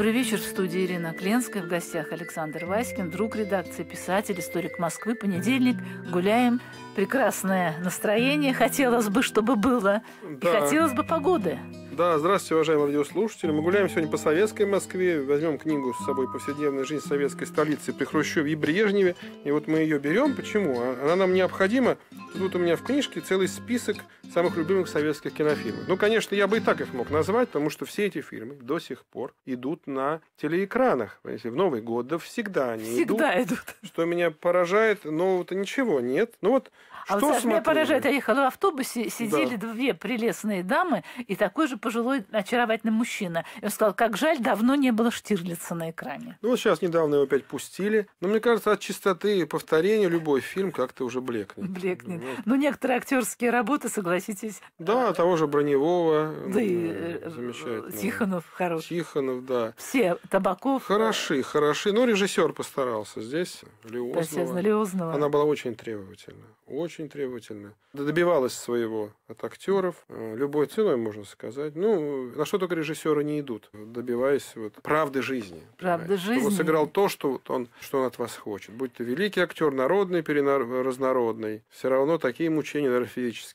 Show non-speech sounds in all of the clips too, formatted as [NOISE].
Добрый вечер. В студии Ирина Кленская. В гостях Александр Васькин, друг редакции, писатель, историк Москвы. Понедельник. Гуляем. Прекрасное настроение. Хотелось бы, чтобы было. Да. И хотелось бы погоды. Да, здравствуйте, уважаемые радиослушатели. Мы гуляем сегодня по советской Москве. Возьмем книгу с собой «Повседневная жизнь советской столицы при Хрущеве и Брежневе». И вот мы ее берем. Почему? А, она нам необходима Тут у меня в книжке целый список самых любимых советских кинофильмов. Ну, конечно, я бы и так их мог назвать, потому что все эти фильмы до сих пор идут на телеэкранах. Понимаете, в Новый год, да всегда они всегда идут. идут. Что меня поражает, нового вот ничего нет. Ну вот, а что вот меня поражает, я ехала в автобусе, сидели да. две прелестные дамы и такой же пожилой очаровательный мужчина. И он сказал, как жаль, давно не было Штирлица на экране. Ну вот сейчас недавно его опять пустили. Но мне кажется, от чистоты повторения любой фильм как-то уже блекнет. Блекнет, ну некоторые актерские работы, согласитесь. Да, того же Броневого. Да и э, э, замечательно. Тихонов хороший. Тихонов, да. Все, Табаков. Хороши, хороши. Ну режиссер постарался здесь. Леознова. Татьяна Леознова. Она была очень требовательна. Очень требовательна. Добивалась своего от актеров. Э, любой ценой, можно сказать. Ну, на что только режиссеры не идут, добиваясь вот правды жизни. Правды жизни. Он сыграл то, что, он, что он от вас хочет. Будь то великий актер, народный, перенар... разнородный, все равно равно такие мучения, даже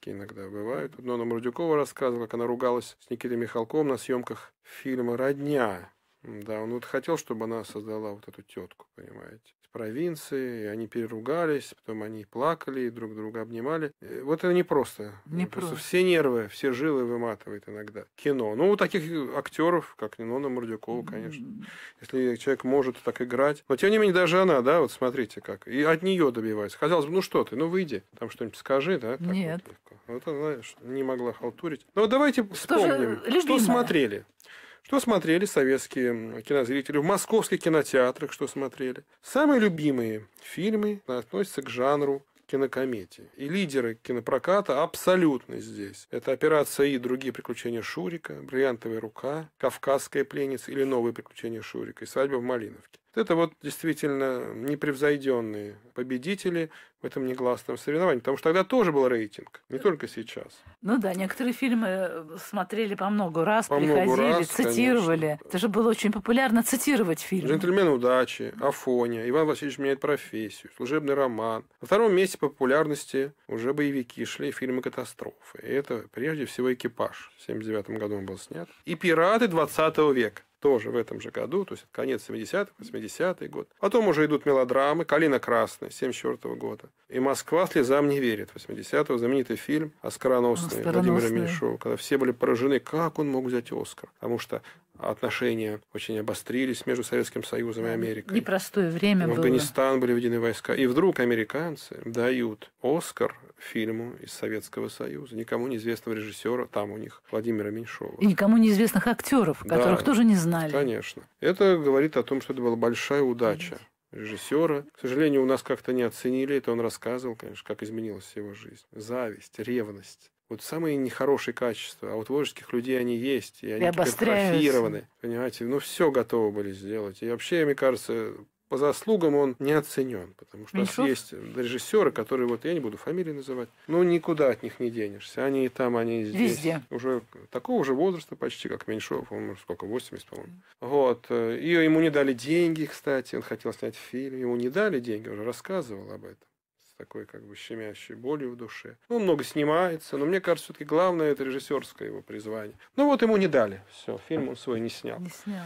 иногда бывают. Нона Мурдюкова рассказывала, как она ругалась с Никитой Михалковым на съемках фильма «Родня». Да, он вот хотел, чтобы она создала вот эту тетку, понимаете провинции, они переругались, потом они плакали, друг друга обнимали. Э, вот это непросто. Не э, просто. просто. Все нервы, все жилы выматывает иногда. Кино. Ну, у таких э, актеров, как Нинона Мордюкова, конечно. Mm-hmm. Если человек может так играть. Но, тем не менее, даже она, да, вот смотрите как. И от нее добивается. Казалось бы, ну что ты, ну выйди, там что-нибудь скажи, да? Так Нет. Вот, легко. вот она не могла халтурить. Ну вот давайте что вспомним, что смотрели. Что смотрели советские кинозрители в московских кинотеатрах, что смотрели. Самые любимые фильмы относятся к жанру кинокомедии. И лидеры кинопроката абсолютно здесь. Это «Операция И. Другие приключения Шурика», «Бриллиантовая рука», «Кавказская пленница» или «Новые приключения Шурика» и «Свадьба в Малиновке» это вот действительно непревзойденные победители в этом негласном соревновании, потому что тогда тоже был рейтинг, не только сейчас. Ну да, некоторые фильмы э, смотрели по много раз, по приходили, раз, цитировали. Конечно. Это же было очень популярно цитировать фильмы. «Джентльмен удачи», Афония, «Иван Васильевич меняет профессию», «Служебный роман». На втором месте по популярности уже боевики шли, фильмы катастрофы. И это прежде всего «Экипаж». В 1979 году он был снят. И «Пираты 20 века» тоже в этом же году, то есть конец 70-х, 80-й год. Потом уже идут мелодрамы «Калина красная» 74 года. И «Москва слезам не верит» 80-го, знаменитый фильм «Оскароносный» Владимира Меньшова, когда все были поражены, как он мог взять «Оскар». Потому что отношения очень обострились между Советским Союзом и Америкой. Непростое время В Афганистан было. были введены войска. И вдруг американцы дают «Оскар» фильму из Советского Союза, никому неизвестного режиссера, там у них Владимира Меньшова. И никому неизвестных актеров, которых да, тоже не знали. Конечно. Это говорит о том, что это была большая удача режиссера. К сожалению, у нас как-то не оценили это. Он рассказывал, конечно, как изменилась его жизнь. Зависть, ревность, вот самые нехорошие качества, а у творческих людей они есть, и они гипертрофированы. Понимаете, ну все готовы были сделать. И вообще, мне кажется, по заслугам он не оценен, потому что Меньшов? у нас есть режиссеры, которые вот я не буду фамилии называть, Ну никуда от них не денешься. Они и там, они и здесь. Везде. Уже такого же возраста почти, как Меньшов, он сколько, 80, по-моему. Вот. Э, и ему не дали деньги, кстати, он хотел снять фильм, ему не дали деньги, уже рассказывал об этом такой как бы щемящей болью в душе. Он ну, много снимается, но мне кажется, все-таки главное это режиссерское его призвание. Ну вот ему не дали, все, фильм он свой не снял. Не снял.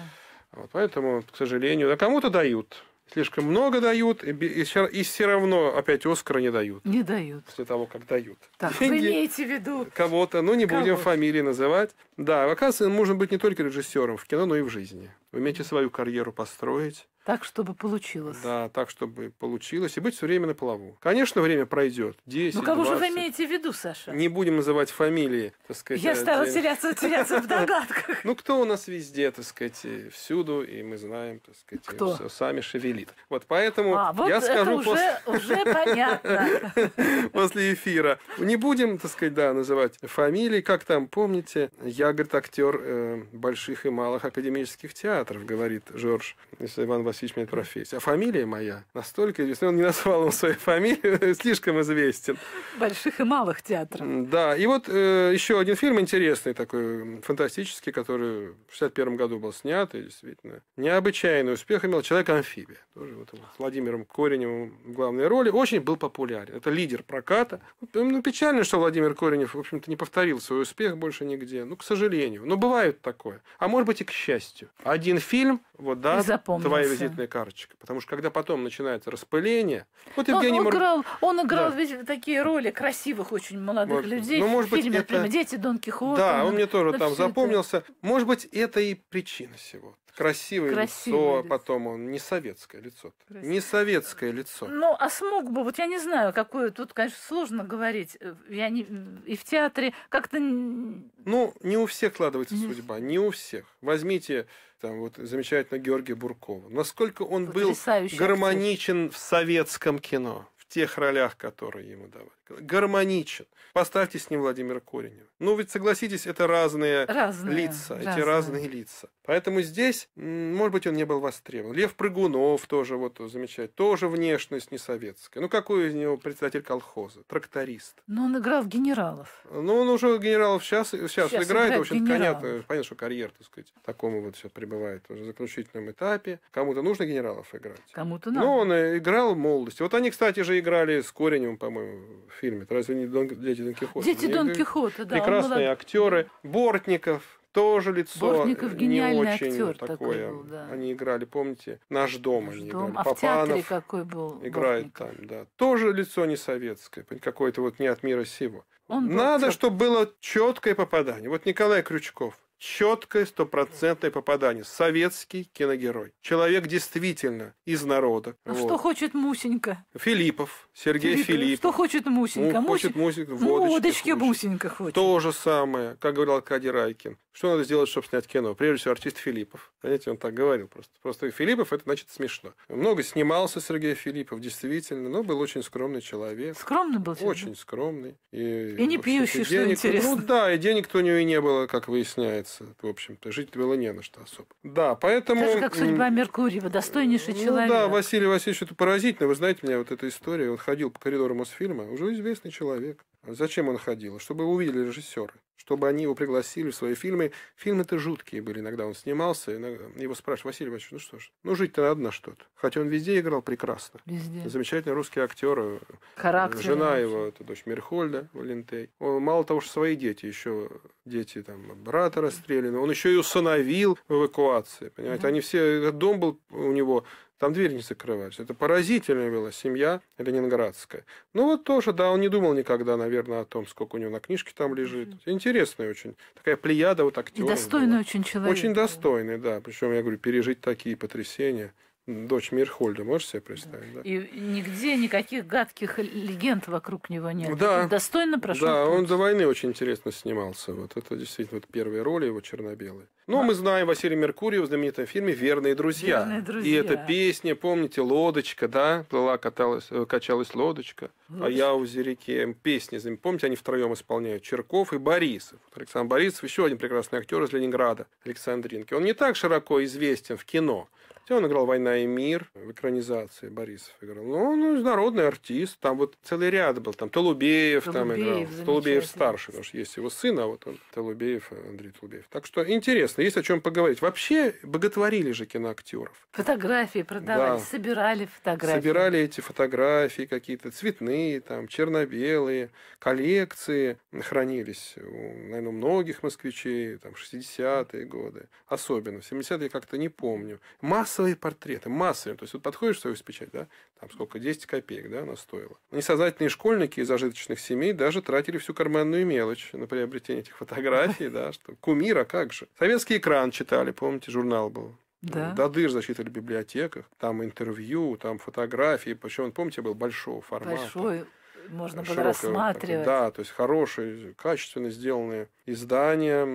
Вот, поэтому, к сожалению, да кому-то дают. Слишком много дают, и, и, и все равно опять Оскара не дают. Не дают. После того, как дают. Так, [LAUGHS] Деньги вы имеете в виду... Кого-то, ну не кого будем фамилии называть. Да, оказывается, можно быть не только режиссером в кино, но и в жизни. Вы умеете свою карьеру построить так, чтобы получилось. Да, так, чтобы получилось. И быть все время на плаву. Конечно, время пройдет. 10, Ну, кого 20. же вы имеете в виду, Саша? Не будем называть фамилии, так сказать. Я э, стала отдельно. теряться, теряться в догадках. [LAUGHS] Ну, кто у нас везде, так сказать, э, всюду, и мы знаем, так сказать, кто? все сами шевелит. Вот поэтому а, вот я скажу... уже, после... [LAUGHS] уже понятно. [LAUGHS] После эфира. Не будем, так сказать, да, называть фамилии. Как там, помните, я, говорит, актер э, больших и малых академических театров, говорит Жорж если Иван Васильевич Васильевич меняет профессию. А фамилия моя настолько известна. Он не назвал вам свою фамилию, слишком известен. Больших и малых театров. Да. И вот э, еще один фильм интересный такой, фантастический, который в 61 году был снят. И действительно необычайный успех имел «Человек-амфибия». Тоже вот, с Владимиром Кореневым в главной роли. Очень был популярен. Это лидер проката. Ну, печально, что Владимир Коренев, в общем-то, не повторил свой успех больше нигде. Ну, к сожалению. Но бывает такое. А может быть и к счастью. Один фильм, вот да, твои визитная кредитная карточка. Потому что когда потом начинается распыление... Вот Евгений он, он играл, он играл да. ведь такие роли красивых очень молодых может, людей. Ну, может быть, фильме, это... например, «Дети Дон Кихота». Да, он, он мне тоже ну, там запомнился. Это... Может быть, это и причина всего. Красивое, Красивое лицо, лицо, потом он не советское лицо. Красивое. Не советское лицо. Ну, а смог бы, вот я не знаю, какое, тут, конечно, сложно говорить. Э, я не, и в театре как-то... Ну, не у всех складывается не... судьба, не у всех. Возьмите там вот замечательного Георгия Буркова. Насколько он был гармоничен актер. в советском кино в тех ролях, которые ему давали. Гармоничен. Поставьте с ним Владимира Коренева. Ну, ведь согласитесь, это разные, разные лица. Разные. Эти разные лица. Поэтому здесь, может быть, он не был востребован. Лев Прыгунов тоже, вот замечает, тоже внешность не советская. Ну, какой из него председатель колхоза, тракторист? Но он играл в генералов. Ну, он уже генералов сейчас, сейчас, сейчас играет, играет в общем понятно, понятно, что карьера, так сказать, такому вот все прибывает уже в заключительном этапе. Кому-то нужно генералов играть. Кому-то ну, надо. Но он э, играл в молодости. Вот они, кстати же, играли с Кореневым, по-моему, в фильме. Разве не Дон... Дети Дон Кихота? Дети Дон э, Кихота, да. Прекрасные актеры. Бортников, тоже лицо Бортников гениальный не очень актер такое. Такой был, да. Они играли, помните, наш дом наш они дом. играли. А Папанов в театре какой был играет Бортников. там, да. Тоже лицо не советское, какое-то вот не от мира сего. Он Надо, был... чтобы было четкое попадание. Вот Николай Крючков, четкое стопроцентное попадание. Советский киногерой. Человек действительно из народа. Ну, вот. что хочет Мусенька? Филиппов Сергей Филипп. Филипп. Что хочет Мусенька? Ну, хочет Мусенька, водочки, водочки Мусенька хочет. То же самое, как говорил Аркадий Райкин. Что надо сделать, чтобы снять кино? Прежде всего, артист Филиппов. понимаете он так говорил просто. Просто Филиппов, это значит смешно. Много снимался Сергей Филиппов, действительно, но был очень скромный человек. Скромный был человек? Очень скромный. И, и не пьющий, что денег, интересно. Ну да, и денег-то у него и не было, как выясняется, в общем-то. Жить было не на что особо. Да, поэтому... Даже как судьба Меркурьева, достойнейший ну, человек. да, Василий Васильевич, это поразительно. Вы знаете, меня вот эта история, ходил по коридору Мосфильма, уже известный человек. А зачем он ходил? А чтобы увидели режиссеры. Чтобы они его пригласили в свои фильмы. Фильмы-то жуткие были. Иногда он снимался. Иногда... Его спрашивают, Василий Иванович, ну что ж, ну жить-то надо на что-то. Хотя он везде играл прекрасно. Везде. Замечательный русский актер. Э, Характер. Жена вообще. его, это дочь Мерхольда, Валентей. Он мало того, что свои дети, еще дети там брата расстреляны. Он еще и усыновил в эвакуации. Понимаете, да. они все, дом был у него там двери не закрывались. Это поразительная была семья ленинградская. Ну вот тоже, да, он не думал никогда, наверное, о том, сколько у него на книжке там лежит. mm Интересная очень. Такая плеяда вот актеров. И достойный была. очень человек. Очень достойный, да. Причем, я говорю, пережить такие потрясения – дочь Мирхольда, можешь себе представить? Да. да. И нигде никаких гадких легенд вокруг него нет. Да. Он достойно прошел. Да, путь. он до войны очень интересно снимался. Вот это действительно вот первая роль его черно белая Но ну, а. мы знаем Василия Меркурия в знаменитом фильме «Верные друзья». «Верные друзья». И эта песня, помните, «Лодочка», да? Плыла, каталась, э, качалась лодочка. Вот. А я у реке. Песни, помните, они втроем исполняют. Черков и Борисов. Александр Борисов, еще один прекрасный актер из Ленинграда, Александринки. Он не так широко известен в кино. Хотя он играл «Война и мир» в экранизации Борисов играл. Но ну, он международный артист. Там вот целый ряд был. Там Толубеев, Толубеев там играл. Толубеев старший, потому что есть его сын, а вот он Толубеев, Андрей Толубеев. Так что интересно, есть о чем поговорить. Вообще боготворили же киноактеров. Фотографии продавали, да. собирали фотографии. Собирали эти фотографии какие-то цветные, там черно-белые, коллекции хранились у, наверное, у многих москвичей, там 60-е годы. Особенно. 70-е как-то не помню. Масса массовые портреты, массовые. То есть, вот подходишь в свою печать, да, там сколько, 10 копеек, да, она стоила. Несознательные школьники из зажиточных семей даже тратили всю карманную мелочь на приобретение этих фотографий, [LAUGHS] да, что кумира, как же. Советский экран читали, помните, журнал был. Да. До дыр зачитывали в библиотеках. Там интервью, там фотографии. Причем, помните, был большого формата. Большой, можно было рассматривать. Да, то есть хорошие, качественно сделанные издания.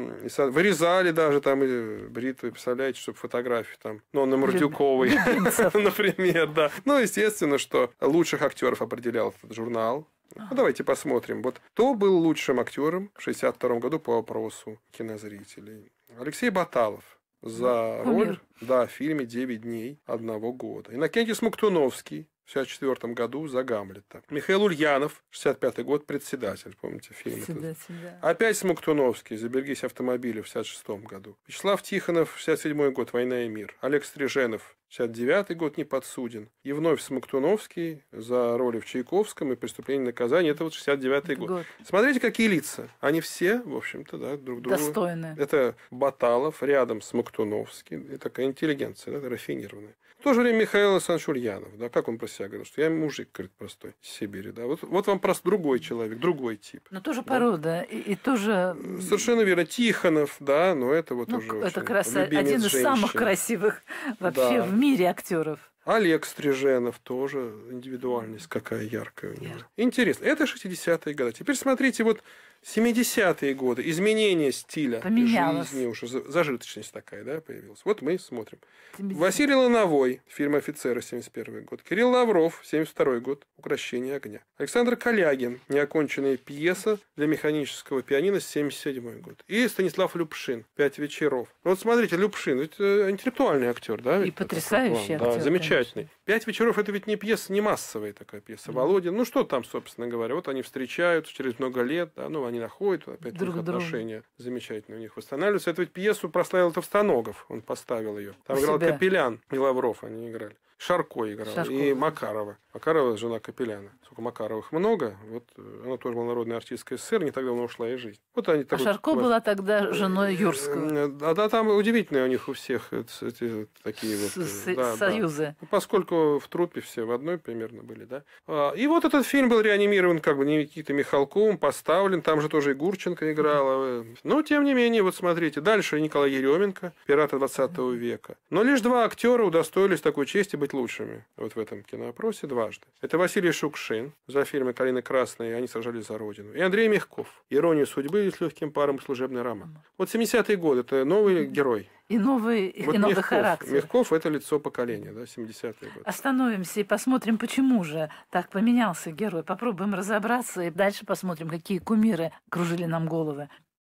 Вырезали даже там и бритвы, представляете, чтобы фотографии там. Ну, на Мордюковой, [LAUGHS] например, да. Ну, естественно, что лучших актеров определял этот журнал. Ну, давайте посмотрим. Вот кто был лучшим актером в 1962 году по опросу кинозрителей? Алексей Баталов за роль да, в фильме «Девять дней одного года». Иннокентий Смоктуновский в 1964 году за Гамлета. Михаил Ульянов, 65 год, председатель, помните фильм? Председатель, да. Опять Смоктуновский, «Заберегись автомобиля» в 66 году. Вячеслав Тихонов, 67 год, «Война и мир». Олег Стриженов, 1969 год не подсуден. И вновь Смоктуновский за роли в Чайковском и преступление наказания. Это вот 69 год. год. Смотрите, какие лица. Они все, в общем-то, да, друг друга. Достойны. Это Баталов, рядом Смоктуновский. Это такая интеллигенция, да, рафинированная. В то же время Михаил Александрович Ульянов, да, как он про себя говорил, что я мужик, говорит, простой, из Сибири, да. Вот, вот вам просто другой человек, другой тип. Но тоже да. порода и, и тоже... Совершенно верно. Тихонов, да, но это вот ну, уже... Это краса... один из женщин. самых красивых вообще да. в мире мире актеров. Олег Стриженов тоже индивидуальность какая яркая у него. Интересно. Это 60-е годы. Теперь смотрите, вот 70-е годы, изменение стиля Поменялось. жизни, уже зажиточность такая да, появилась. Вот мы смотрим. 70. Василий Лановой, фильм «Офицеры», 71 год. Кирилл Лавров, 72 год, «Укращение огня». Александр Калягин, неоконченная пьеса для механического пианино, 77 год. И Станислав Любшин, «Пять вечеров». Ну, вот смотрите, Любшин, ведь э, интеллектуальный актер, да? И потрясающий актер. Да, замечательный замечательный. «Пять вечеров» – это ведь не пьеса, не массовая такая пьеса. Mm. Володин, ну что там, собственно говоря, вот они встречаются через много лет, да, ну они находят, опять Друг у них отношения замечательные у них восстанавливаются. Это ведь пьесу прославил Товстоногов, он поставил ее. Там у играл себя. Капелян и Лавров, они играли. Шарко играла Шарко. и Макарова. Макарова жена Капеляна. Сколько Макаровых много. Вот она тоже была народная артистка СССР, не так давно ушла из жизни. Вот они а Шарко вот, была тогда женой э, Юрского. Э, да, да, там удивительные у них у всех эти, такие вот С- э, да, союзы. Да. Ну, поскольку в трупе все в одной примерно были, да. А, и вот этот фильм был реанимирован как бы Никитой Михалковым, поставлен. Там же тоже и Гурченко играла. Но, тем не менее, вот смотрите. Дальше Николай Еременко, «Пираты 20 века». Но лишь два актера удостоились такой чести быть лучшими вот в этом киноопросе дважды. Это Василий Шукшин за фильмы «Калина Красная» «Они сражались за Родину». И Андрей Мягков «Иронию судьбы» и «С легким паром» служебный роман. Вот 70-е годы – это новый герой. И новый, вот и новый Мягков. характер. Мягков – это лицо поколения, да, 70-е годы. Остановимся и посмотрим, почему же так поменялся герой. Попробуем разобраться и дальше посмотрим, какие кумиры кружили нам головы.